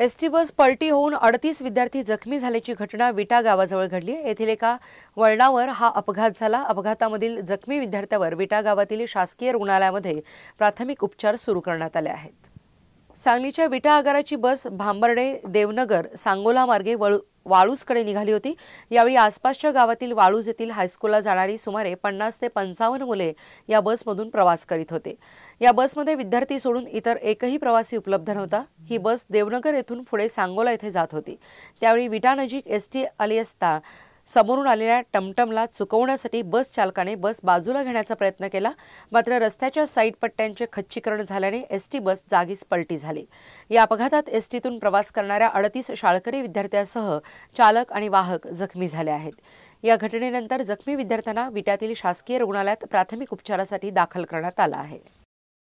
ST bus पलटी होऊन अडतीस विद्यार्थी जखमी झाल्याची घटना विटा गावाजवळ घडली येथील एका वळणावर हा अपघात झाला अपघातामधील जखमी विद्यार्थ्यावर विटा गावातील शासकीय रुग्णालयामध्ये प्राथमिक उपचार सुरू करण्यात आले आहेत सांगलीच्या विटा आगाराची बस भांबर्डे देवनगर सांगोला मार्गे वळू वाळूजकडे निघाली होती यावेळी आसपासच्या गावातील वाळूज येथील हायस्कूलला जाणारी सुमारे पन्नास ते पंचावन्न मुले या बसमधून प्रवास करीत होते या बसमध्ये विद्यार्थी सोडून इतर एकही प्रवासी उपलब्ध नव्हता ही बस देवनगर येथून पुढे सांगोला येथे जात होती त्यावेळी विटानजीक एस टी आली असता समोरून आलेल्या टमटमला चुकवण्यासाठी बस चालकाने बस बाजूला घेण्याचा प्रयत्न केला मात्र रस्त्याच्या साईड पट्ट्यांचे खच्चीकरण झाल्याने एसटी बस जागीच पलटी झाली या अपघातात एसटीतून प्रवास करणाऱ्या अडतीस शाळकरी विद्यार्थ्यांसह चालक आणि वाहक जखमी झाले आहेत या घटनेनंतर जखमी विद्यार्थ्यांना विट्यातील शासकीय रुग्णालयात प्राथमिक उपचारासाठी दाखल करण्यात आलं आहे